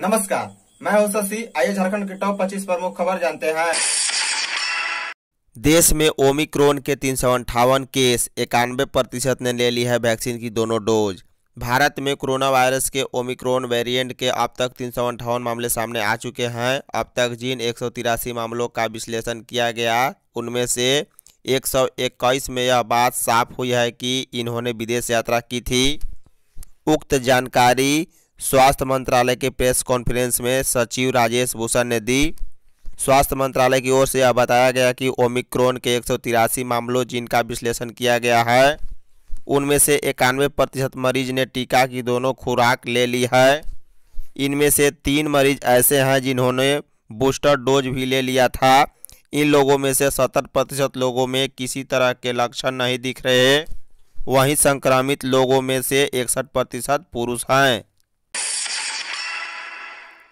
नमस्कार मैं हूं शशि आइए झारखंड के टॉप 25 प्रमुख खबर जानते हैं देश में ओमिक्रोन के तीन सौ अंठावन केस इक्यानवे प्रतिशत ने ले ली है वैक्सीन की दोनों डोज भारत में कोरोना वायरस के ओमिक्रोन वेरिएंट के अब तक तीन सौ अंठावन मामले सामने आ चुके हैं अब तक जिन एक सौ तिरासी मामलों का विश्लेषण किया गया उनमें से एक सौ इक्कीस में यह बात साफ हुई है कि इन्होंने विदेश यात्रा की थी उक्त जानकारी स्वास्थ्य मंत्रालय के प्रेस कॉन्फ्रेंस में सचिव राजेश भूषण ने दी स्वास्थ्य मंत्रालय की ओर से यह बताया गया कि ओमिक्रोन के एक मामलों जिनका विश्लेषण किया गया है उनमें से इक्यानवे प्रतिशत मरीज ने टीका की दोनों खुराक ले ली है इनमें से तीन मरीज ऐसे हैं जिन्होंने बूस्टर डोज भी ले लिया था इन लोगों में से सत्तर प्रतिशत लोगों में किसी तरह के लक्षण नहीं दिख रहे वहीं संक्रमित लोगों में से इकसठ प्रतिशत पुरुष हैं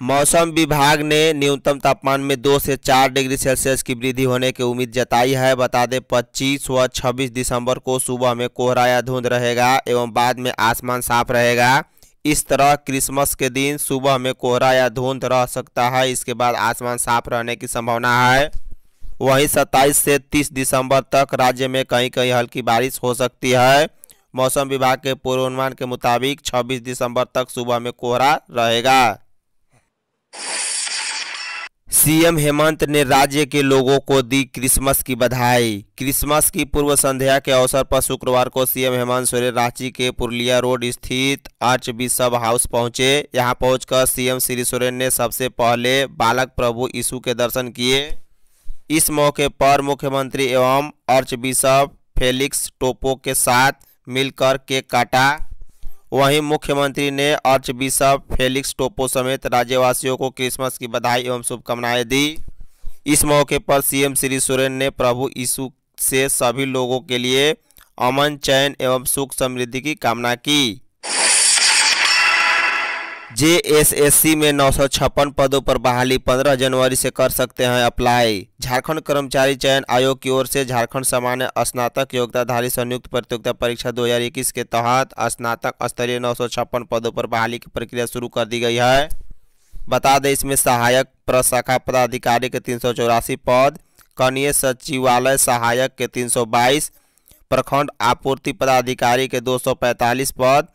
मौसम विभाग ने न्यूनतम तापमान में दो से चार डिग्री सेल्सियस की वृद्धि होने की उम्मीद जताई है बता दें पच्चीस व छब्बीस दिसंबर को सुबह में कोहरा या धुंध रहेगा एवं बाद में आसमान साफ रहेगा इस तरह क्रिसमस के दिन सुबह में कोहरा या धुंध रह सकता है इसके बाद आसमान साफ रहने की संभावना है वहीं 27 से 30 दिसंबर तक राज्य में कहीं कहीं हल्की बारिश हो सकती है मौसम विभाग के पूर्वानुमान के मुताबिक 26 दिसंबर तक सुबह में कोहरा रहेगा सीएम हेमंत ने राज्य के लोगों को दी क्रिसमस की बधाई क्रिसमस की पूर्व संध्या के अवसर पर शुक्रवार को सीएम हेमंत सोरेन रांची के पुरलिया रोड स्थित आर्च बिशप हाउस पहुंचे यहां पहुंचकर सीएम श्री सोरेन ने सबसे पहले बालक प्रभु यीशु के दर्शन किए इस मौके पर मुख्यमंत्री एवं आर्च बिशप फेलिक्स टोपो के साथ मिलकर केक काटा वहीं मुख्यमंत्री ने आर्च बिशप फेलिक्स टोपो समेत राज्यवासियों को क्रिसमस की बधाई एवं शुभकामनाएं दी इस मौके पर सीएम श्री सोरेन ने प्रभु यीशु से सभी लोगों के लिए अमन चयन एवं सुख समृद्धि की कामना की जेएसएससी में नौ पदों पर बहाली 15 जनवरी से कर सकते हैं अप्लाई झारखंड कर्मचारी चयन आयोग की ओर से झारखंड सामान्य स्नातक योग्यताधारी संयुक्त प्रतियोगिता परीक्षा 2021 के तहत स्नातक स्तरीय नौ पदों पर बहाली की प्रक्रिया शुरू कर दी गई है बता दें इसमें सहायक प्रशाखा पदाधिकारी के तीन पद कनीय सचिवालय सहायक के तीन प्रखंड आपूर्ति पदाधिकारी के दो पद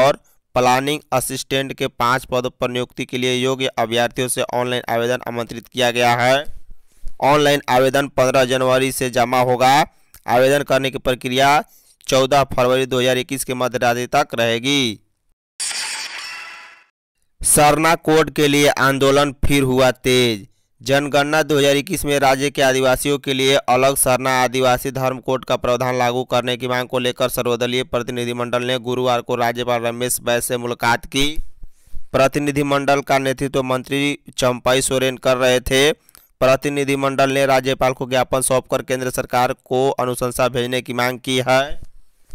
और प्लानिंग असिस्टेंट के पाँच पदों पर नियुक्ति के लिए योग्य अभ्यर्थियों से ऑनलाइन आवेदन आमंत्रित किया गया है ऑनलाइन आवेदन 15 जनवरी से जमा होगा आवेदन करने की प्रक्रिया 14 फरवरी 2021 के रात्रि तक रहेगी सरना कोड के लिए आंदोलन फिर हुआ तेज जनगणना 2021 में राज्य के आदिवासियों के लिए अलग सरना आदिवासी धर्म कोड का प्रावधान लागू करने की मांग को लेकर सर्वदलीय प्रतिनिधिमंडल ने गुरुवार को राज्यपाल रमेश बैस से मुलाकात की प्रतिनिधिमंडल का नेतृत्व मंत्री चंपाई सोरेन कर रहे थे प्रतिनिधिमंडल ने राज्यपाल को ज्ञापन सौंपकर केंद्र सरकार को अनुशंसा भेजने की मांग की है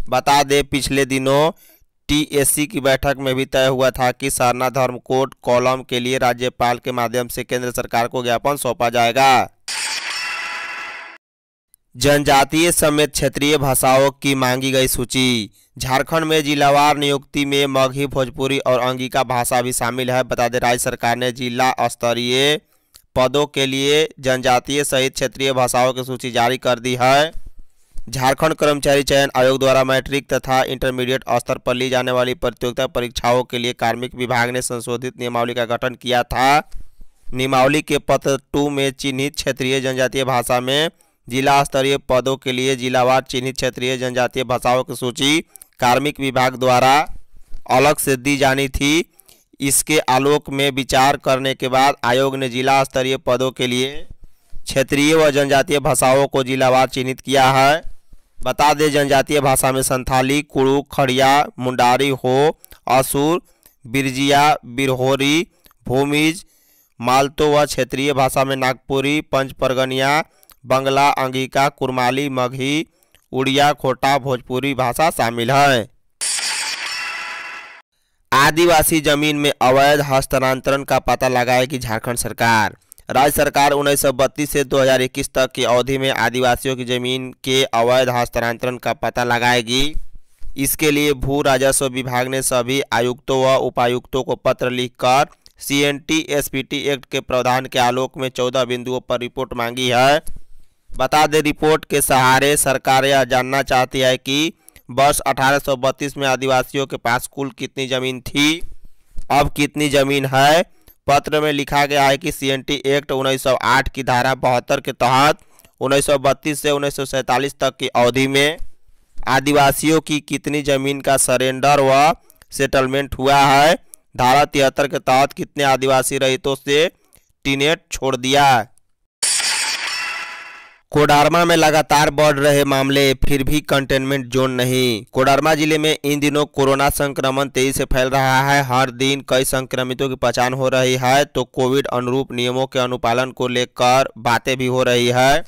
बता दें पिछले दिनों टीएससी की बैठक में भी तय हुआ था कि सरना धर्म कोड कॉलम के लिए राज्यपाल के माध्यम से केंद्र सरकार को ज्ञापन सौंपा जाएगा जनजातीय समेत क्षेत्रीय भाषाओं की मांगी गई सूची झारखंड में जिलावार नियुक्ति में मगही भोजपुरी और अंगिका भाषा भी शामिल है बता दें राज्य सरकार ने जिला स्तरीय पदों के लिए जनजातीय सहित क्षेत्रीय भाषाओं की सूची जारी कर दी है झारखंड कर्मचारी चयन आयोग द्वारा मैट्रिक तथा इंटरमीडिएट स्तर पर ली जाने वाली प्रतियोगिता परीक्षाओं के लिए कार्मिक विभाग ने संशोधित नियमावली का गठन किया था नियमावली के पत्र टू में चिन्हित क्षेत्रीय जनजातीय भाषा में जिला स्तरीय पदों के लिए जिलावार चिन्हित क्षेत्रीय जनजातीय भाषाओं की सूची कार्मिक विभाग द्वारा अलग से दी जानी थी इसके आलोक में विचार करने के बाद आयोग ने जिला स्तरीय पदों के लिए क्षेत्रीय व जनजातीय भाषाओं को जिलावार चिन्हित किया है बता दें जनजातीय भाषा में संथाली कुड़ू खड़िया मुंडारी हो असुर बिरजिया बिरहोरी भूमिज मालतो व क्षेत्रीय भाषा में नागपुरी पंचपरगनिया बंगला अंगिका कुरमाली मघी उड़िया खोटा भोजपुरी भाषा शामिल है आदिवासी जमीन में अवैध हस्तांतरण का पता लगाएगी झारखंड सरकार राज्य सरकार उन्नीस से 2021 तक की अवधि में आदिवासियों की जमीन के अवैध हस्तांतरण का पता लगाएगी इसके लिए भू राजस्व विभाग ने सभी आयुक्तों व उपायुक्तों को पत्र लिखकर C N T S P T act के प्रावधान के आलोक में चौदह बिंदुओं पर रिपोर्ट मांगी है बता दें रिपोर्ट के सहारे सरकार यह जानना चाहती है कि वर्ष अठारह में आदिवासियों के पास कुल कितनी जमीन थी अब कितनी जमीन है पत्र में लिखा गया है कि सीएनटी एक्ट 1908 की धारा बहत्तर के तहत 1932 से उन्नीस तक की अवधि में आदिवासियों की कितनी जमीन का सरेंडर व सेटलमेंट हुआ है धारा तिहत्तर के तहत कितने आदिवासी रहितों से टीनेट छोड़ दिया कोडारमा में लगातार बढ़ रहे मामले फिर भी कंटेनमेंट जोन नहीं कोडारमा जिले में इन दिनों कोरोना संक्रमण तेजी से फैल रहा है हर दिन कई संक्रमितों की पहचान हो रही है तो कोविड अनुरूप नियमों के अनुपालन को लेकर बातें भी हो रही है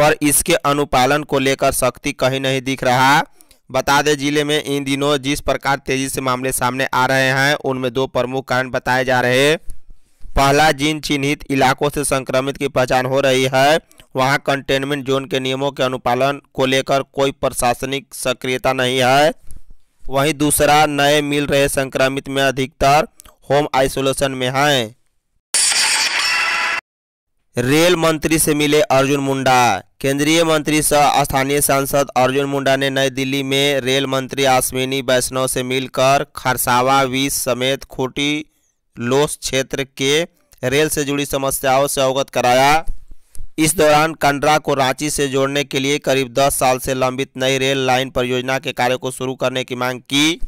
पर इसके अनुपालन को लेकर सख्ती कहीं नहीं दिख रहा बता दें जिले में इन दिनों जिस प्रकार तेजी से मामले सामने आ रहे हैं उनमें दो प्रमुख कारण बताए जा रहे पहला जिन चिन्हित इलाकों से संक्रमित की पहचान हो रही है वहां कंटेनमेंट जोन के नियमों के अनुपालन को लेकर कोई प्रशासनिक सक्रियता नहीं है वहीं दूसरा नए मिल रहे संक्रमित में अधिकतर होम आइसोलेशन में हैं रेल मंत्री से मिले अर्जुन मुंडा केंद्रीय मंत्री सह स्थानीय सांसद अर्जुन मुंडा ने नई दिल्ली में रेल मंत्री अश्विनी वैष्णव से मिलकर खरसावा विष समेत खूटी लोस क्षेत्र के रेल से जुड़ी समस्याओं से अवगत कराया इस दौरान कंडरा को रांची से जोड़ने के लिए करीब 10 साल से लंबित नई रेल लाइन परियोजना के कार्य को शुरू करने की मांग की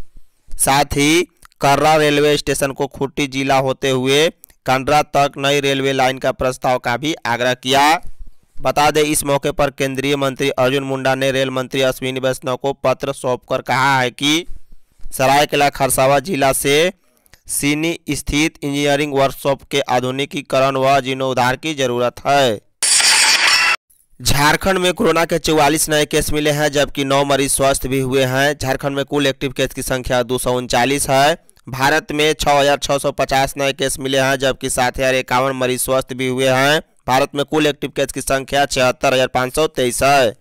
साथ ही कर्रा रेलवे स्टेशन को खुट्टी जिला होते हुए कंडरा तक नई रेलवे लाइन का प्रस्ताव का भी आग्रह किया बता दें इस मौके पर केंद्रीय मंत्री अर्जुन मुंडा ने रेल मंत्री अश्विनी वैष्णव को पत्र सौंपकर कहा है कि सरायकला खरसावा जिला से सिनी स्थित इंजीनियरिंग वर्कशॉप के आधुनिकीकरण व जीर्णोद्धार की जरूरत है झारखंड में कोरोना के 44 नए केस मिले हैं जबकि 9 मरीज स्वस्थ भी हुए हैं झारखंड में कुल एक्टिव केस की संख्या दो है भारत में 6,650 नए केस मिले हैं जबकि सात मरीज स्वस्थ भी हुए हैं भारत में कुल एक्टिव केस की संख्या छिहत्तर है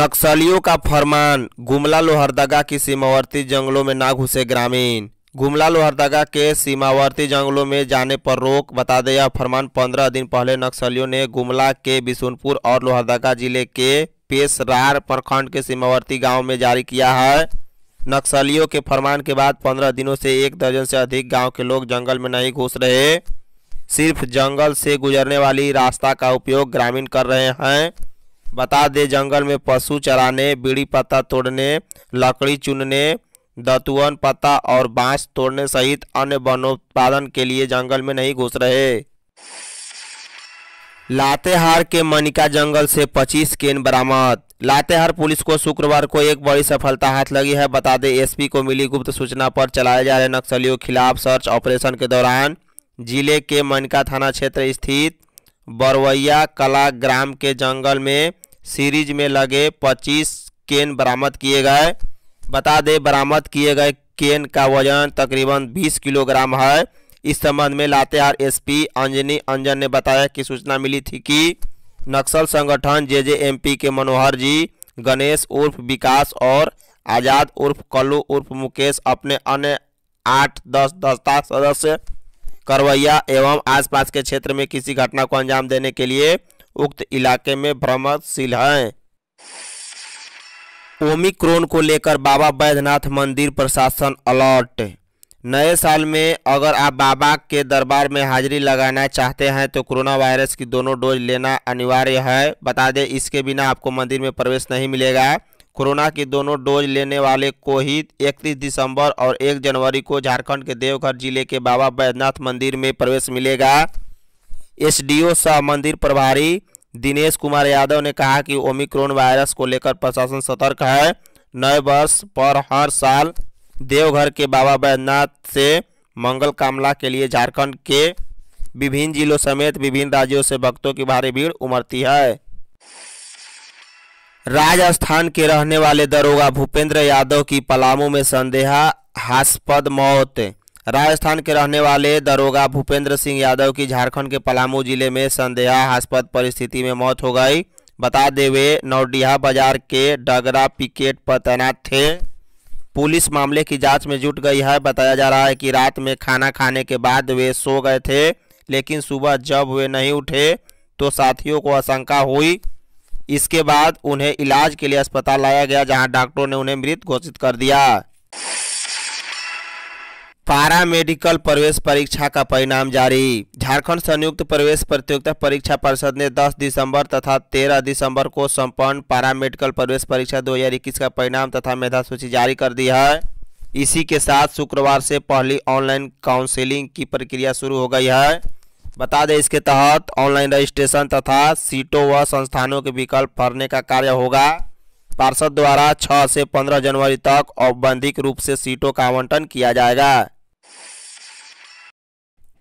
नक्सलियों का फरमान गुमला लोहरदगा की सीमावर्ती जंगलों में ना घुसे ग्रामीण घुमला लोहरदगा के सीमावर्ती जंगलों में जाने पर रोक बता दें यह फरमान पंद्रह दिन पहले नक्सलियों ने गुमला के बिशुनपुर और लोहरदगा जिले के पेशरार प्रखंड के सीमावर्ती गांव में जारी किया है नक्सलियों के फरमान के बाद पंद्रह दिनों से एक दर्जन से अधिक गांव के लोग जंगल में नहीं घुस रहे सिर्फ जंगल से गुजरने वाली रास्ता का उपयोग ग्रामीण कर रहे हैं बता दें जंगल में पशु चराने बीड़ी पत्ता तोड़ने लकड़ी चुनने दतुअन पत्ता और बांस तोड़ने सहित अन्य वनोत्पादन के लिए जंगल में नहीं घुस रहे लातेहार के मनिका जंगल से 25 केन बरामद लातेहार पुलिस को शुक्रवार को एक बड़ी सफलता हाथ लगी है बता दें एसपी को मिली गुप्त सूचना पर चलाए जा रहे नक्सलियों के खिलाफ सर्च ऑपरेशन के दौरान जिले के मनिका थाना क्षेत्र स्थित बरवैया कला ग्राम के जंगल में सीरीज में लगे 25 केन बरामद किए गए बता दें बरामद किए गए केन का वजन तकरीबन 20 किलोग्राम है इस संबंध में लातेहार एसपी अंजनी अंजन ने बताया कि सूचना मिली थी कि नक्सल संगठन जे जे एम पी के मनोहर जी गणेश उर्फ विकास और आज़ाद उर्फ कल्लू उर्फ मुकेश अपने अन्य आठ दस दस्ता सदस्य करवैया एवं आसपास के क्षेत्र में किसी घटना को अंजाम देने के लिए उक्त इलाके में भ्रमणशील हैं ओमिक्रोन को लेकर बाबा बैद्यनाथ मंदिर प्रशासन अलर्ट नए साल में अगर आप बाबा के दरबार में हाजिरी लगाना चाहते हैं तो कोरोना वायरस की दोनों डोज लेना अनिवार्य है बता दें इसके बिना आपको मंदिर में प्रवेश नहीं मिलेगा कोरोना की दोनों डोज लेने वाले को ही 31 दिसंबर और 1 जनवरी को झारखंड के देवघर जिले के बाबा बैद्यनाथ मंदिर में प्रवेश मिलेगा एस सह मंदिर प्रभारी दिनेश कुमार यादव ने कहा कि ओमिक्रोन वायरस को लेकर प्रशासन सतर्क है नए वर्ष पर हर साल देवघर के बाबा बैद्यनाथ से मंगल कामला के लिए झारखंड के विभिन्न जिलों समेत विभिन्न राज्यों से भक्तों की भारी भीड़ उमड़ती है राजस्थान के रहने वाले दरोगा भूपेंद्र यादव की पलामू में संदेहा हास्पद मौत राजस्थान के रहने वाले दरोगा भूपेंद्र सिंह यादव की झारखंड के पलामू जिले में संदेहास्पद परिस्थिति में मौत हो गई बता दे वे नौडिया बाजार के डगरा पिकेट पर तैनात थे पुलिस मामले की जांच में जुट गई है बताया जा रहा है कि रात में खाना खाने के बाद वे सो गए थे लेकिन सुबह जब वे नहीं उठे तो साथियों को आशंका हुई इसके बाद उन्हें इलाज के लिए अस्पताल लाया गया जहां डॉक्टरों ने उन्हें मृत घोषित कर दिया पारा मेडिकल प्रवेश परीक्षा का परिणाम जारी झारखंड संयुक्त प्रवेश प्रतियोगिता परीक्षा परिषद ने 10 दिसंबर तथा 13 दिसंबर को संपन्न पारा मेडिकल प्रवेश परीक्षा 2021 का परिणाम तथा मेधा सूची जारी कर दी है इसी के साथ शुक्रवार से पहली ऑनलाइन काउंसिलिंग की प्रक्रिया शुरू हो गई है बता दें इसके तहत ऑनलाइन रजिस्ट्रेशन तथा सीटों व संस्थानों के विकल्प भरने का कार्य होगा पार्षद द्वारा 6 से 15 जनवरी तक औपबंधिक रूप से सीटों का आवंटन किया जाएगा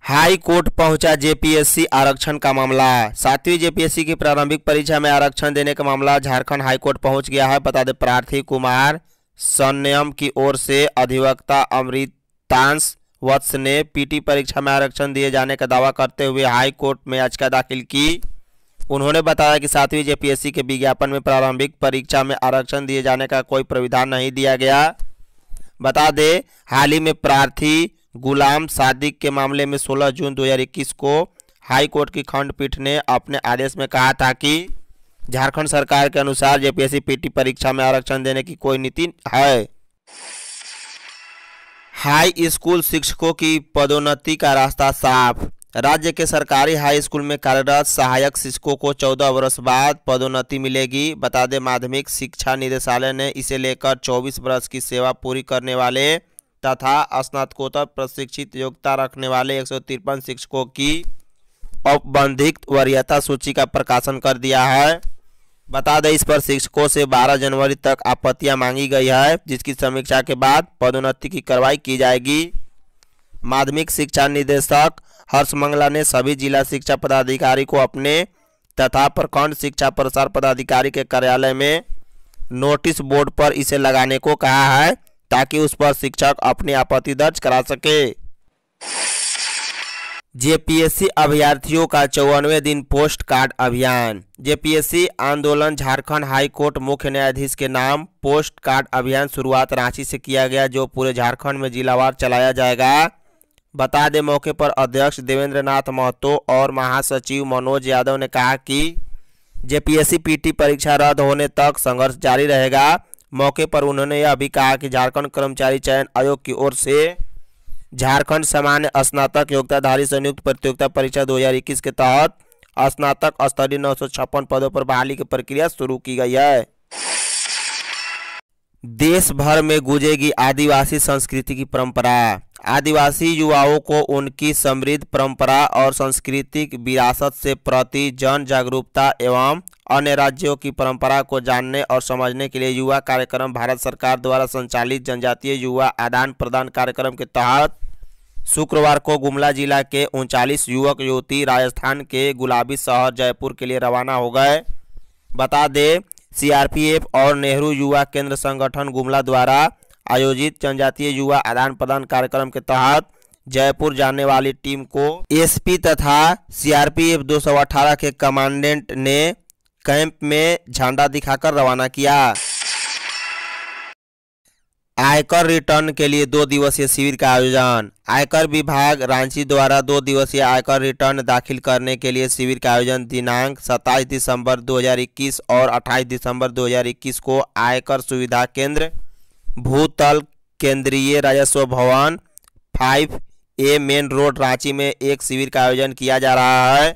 हाई कोर्ट पहुंचा जेपीएससी आरक्षण का मामला सातवीं जेपीएससी की प्रारंभिक परीक्षा में आरक्षण देने का मामला झारखंड हाईकोर्ट पहुंच गया है बता दें प्रार्थी कुमार सन्यम की ओर से अधिवक्ता अमृतांश वत्स ने पीटी परीक्षा में आरक्षण दिए जाने का दावा करते हुए हाई कोर्ट में याचिका दाखिल की उन्होंने बताया कि सातवीं जेपीएससी के विज्ञापन में प्रारंभिक परीक्षा में आरक्षण दिए जाने का कोई प्राविधान नहीं दिया गया बता दे हाल ही में प्रार्थी गुलाम सादिक के मामले में 16 जून 2021 को हाई कोर्ट की खंडपीठ ने अपने आदेश में कहा था कि झारखंड सरकार के अनुसार जेपीएससी पीटी परीक्षा में आरक्षण देने की कोई नीति है हाई स्कूल शिक्षकों की पदोन्नति का रास्ता साफ राज्य के सरकारी हाई स्कूल में कार्यरत सहायक शिक्षकों को 14 वर्ष बाद पदोन्नति मिलेगी बता दें माध्यमिक शिक्षा निदेशालय ने इसे लेकर 24 वर्ष की सेवा पूरी करने वाले तथा स्नातकोत्तर प्रशिक्षित योग्यता रखने वाले एक शिक्षकों की औपबंधिक वरीयता सूची का प्रकाशन कर दिया है बता दें इस पर शिक्षकों से 12 जनवरी तक आपत्तियां मांगी गई है जिसकी समीक्षा के बाद पदोन्नति की कार्रवाई की जाएगी माध्यमिक शिक्षा निदेशक हर्ष मंगला ने सभी जिला शिक्षा पदाधिकारी को अपने तथा प्रखंड शिक्षा प्रसार पदाधिकारी के कार्यालय में नोटिस बोर्ड पर इसे लगाने को कहा है ताकि उस पर शिक्षक अपनी आपत्ति दर्ज करा सके जेपीएससी अभ्यर्थियों का चौवनवे दिन पोस्ट कार्ड अभियान जेपीएससी आंदोलन झारखंड हाई कोर्ट मुख्य न्यायाधीश के नाम पोस्ट कार्ड अभियान शुरुआत रांची से किया गया जो पूरे झारखंड में जिलावार चलाया जाएगा बता दें मौके पर अध्यक्ष देवेंद्र नाथ महतो और महासचिव मनोज यादव ने कहा कि जेपीएससी पीटी परीक्षा रद्द होने तक संघर्ष जारी रहेगा मौके पर उन्होंने यह भी कहा कि झारखंड कर्मचारी चयन आयोग की ओर से झारखंड सामान्य स्नातक योग्यताधारी संयुक्त प्रतियोगिता परीक्षा 2021 के तहत स्नातक स्तरीय नौ पदों पर बहाली की प्रक्रिया शुरू की गई है देश भर में गुजेगी आदिवासी संस्कृति की परंपरा आदिवासी युवाओं को उनकी समृद्ध परंपरा और सांस्कृतिक विरासत से प्रति जन जागरूकता एवं अन्य राज्यों की परंपरा को जानने और समझने के लिए युवा कार्यक्रम भारत सरकार द्वारा संचालित जनजातीय युवा आदान प्रदान कार्यक्रम के तहत शुक्रवार को गुमला जिला के उनचालीस युवक युवती राजस्थान के गुलाबी शहर जयपुर के लिए रवाना हो गए बता दें सीआरपीएफ और नेहरू युवा केंद्र संगठन गुमला द्वारा आयोजित जनजातीय युवा आदान प्रदान कार्यक्रम के तहत जयपुर जाने वाली टीम को एसपी तथा सीआरपीएफ 218 के कमांडेंट ने कैंप में झंडा दिखाकर रवाना किया आयकर रिटर्न के लिए दो दिवसीय शिविर का आयोजन आयकर विभाग रांची द्वारा दो दिवसीय आयकर रिटर्न दाखिल करने के लिए शिविर का आयोजन दिनांक 27 दिसंबर 2021 और 28 दिसंबर 2021 को आयकर सुविधा केंद्र भूतल केंद्रीय राजस्व भवन five A main road Ranchi में एक शिविर का आयोजन किया जा रहा है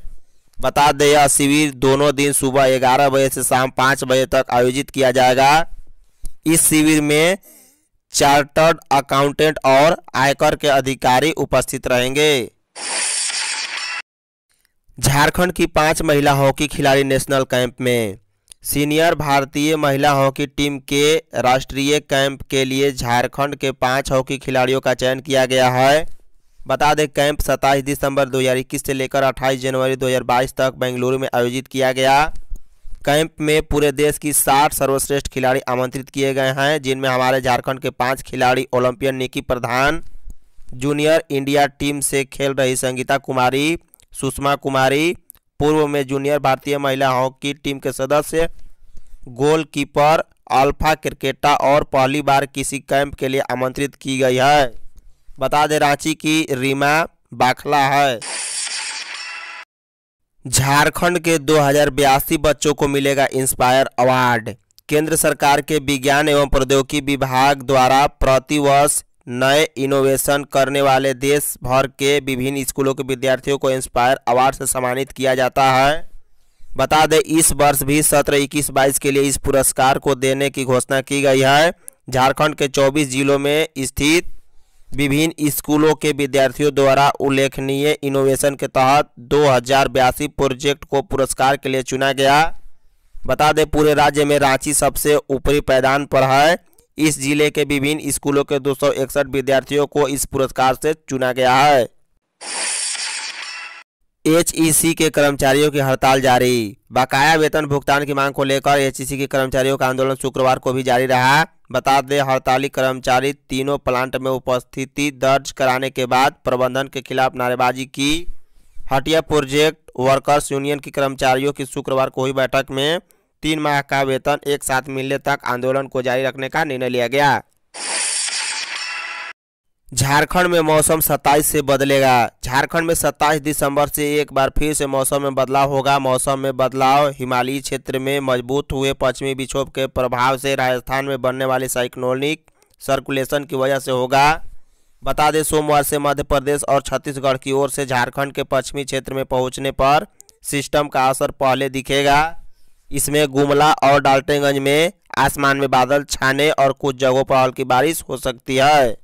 बता दें यह शिविर दोनों दिन सुबह ग्यारह बजे से शाम पाँच बजे तक आयोजित किया जाएगा इस शिविर में चार्टर्ड अकाउंटेंट और आयकर के अधिकारी उपस्थित रहेंगे झारखंड की पांच महिला हॉकी खिलाड़ी नेशनल कैंप में सीनियर भारतीय महिला हॉकी टीम के राष्ट्रीय कैंप के लिए झारखंड के पांच हॉकी खिलाड़ियों का चयन किया गया है बता दें कैंप 27 दिसंबर 2021 से लेकर 28 जनवरी 2022 तक बेंगलुरु में आयोजित किया गया कैंप में पूरे देश की 60 सर्वश्रेष्ठ खिलाड़ी आमंत्रित किए गए हैं जिनमें हमारे झारखंड के पांच खिलाड़ी Olympian Nikki Pradhan junior India team से खेल रही संगीता कुमारी सुषमा कुमारी पूर्व में जूनियर भारतीय महिला हॉकी टीम के सदस्य गोलकीपर अल्फा क्रिकेटा और पहली बार किसी कैंप के लिए आमंत्रित की गई है बता दें रांची की रीमा बाखला है झारखंड के दो बच्चों को मिलेगा इंस्पायर अवार्ड केंद्र सरकार के विज्ञान एवं प्रौद्योगिकी विभाग द्वारा प्रतिवर्ष नए इनोवेशन करने वाले देश भर के विभिन्न स्कूलों के विद्यार्थियों को इंस्पायर अवार्ड से सम्मानित किया जाता है बता दें इस वर्ष भी सत्र इक्कीस बाईस के लिए इस पुरस्कार को देने की घोषणा की गई है झारखंड के 24 जिलों में स्थित विभिन्न स्कूलों के विद्यार्थियों द्वारा उल्लेखनीय इनोवेशन के तहत दो प्रोजेक्ट को पुरस्कार के लिए चुना गया बता दें पूरे राज्य में रांची सबसे ऊपरी पैदान पर है इस जिले के विभिन्न स्कूलों के दो विद्यार्थियों को इस पुरस्कार से चुना गया है एच के कर्मचारियों की हड़ताल जारी बकाया वेतन भुगतान की मांग को लेकर एच के कर्मचारियों का आंदोलन शुक्रवार को भी जारी रहा बता दें हड़ताली कर्मचारी तीनों प्लांट में उपस्थिति दर्ज कराने के बाद प्रबंधन के खिलाफ नारेबाजी की हटिया प्रोजेक्ट वर्कर्स यूनियन की कर्मचारियों की शुक्रवार को हुई बैठक में तीन माह का वेतन एक साथ मिलने तक आंदोलन को जारी रखने का निर्णय लिया गया झारखंड में मौसम 27 से बदलेगा झारखंड में 27 दिसंबर से एक बार फिर से मौसम में बदलाव होगा मौसम में बदलाव हिमालयी क्षेत्र में मजबूत हुए पश्चिमी विक्षोभ के प्रभाव से राजस्थान में बनने वाले साइक्लोनिक सर्कुलेशन की वजह से होगा बता दें सोमवार से मध्य प्रदेश और छत्तीसगढ़ की ओर से झारखंड के पश्चिमी क्षेत्र में पहुँचने पर सिस्टम का असर पहले दिखेगा इसमें गुमला और डाल्टेगंज में आसमान में बादल छाने और कुछ जगहों पर हल्की बारिश हो सकती है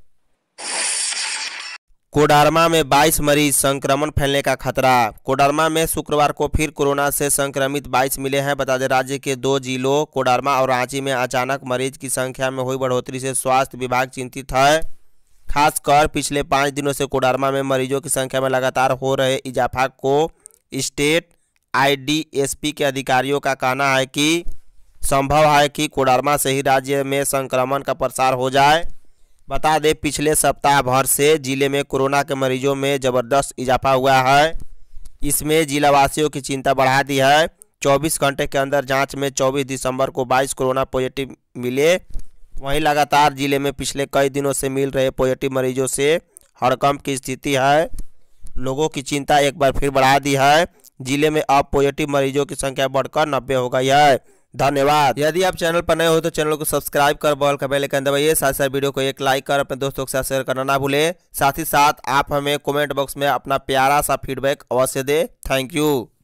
कोडरमा में 22 मरीज संक्रमण फैलने का खतरा कोडरमा में शुक्रवार को फिर कोरोना से संक्रमित 22 मिले हैं बता दें राज्य के दो जिलों कोडरमा और रांची में अचानक मरीज की संख्या में हुई बढ़ोतरी से स्वास्थ्य विभाग चिंतित है खासकर पिछले पाँच दिनों से कोडरमा में मरीजों की संख्या में लगातार हो रहे इजाफा को स्टेट आईडीएसपी के अधिकारियों का कहना है कि संभव है कि कोडरमा से ही राज्य में संक्रमण का प्रसार हो जाए बता दें पिछले सप्ताह भर से जिले में कोरोना के मरीजों में ज़बरदस्त इजाफा हुआ है इसमें जिलावासियों की चिंता बढ़ा दी है 24 घंटे के अंदर जांच में 24 दिसंबर को 22 कोरोना पॉजिटिव मिले वहीं लगातार जिले में पिछले कई दिनों से मिल रहे पॉजिटिव मरीजों से हड़कंप की स्थिति है लोगों की चिंता एक बार फिर बढ़ा दी है जिले में आप पॉजिटिव मरीजों की संख्या बढ़कर नब्बे हो गई है धन्यवाद यदि आप चैनल पर नए हो तो चैनल को सब्सक्राइब कर बॉल का बेलकन दबाइए साथ साथ वीडियो को एक लाइक कर अपने दोस्तों के साथ शेयर करना ना भूले साथ ही साथ आप हमें कमेंट बॉक्स में अपना प्यारा सा फीडबैक अवश्य दे थैंक यू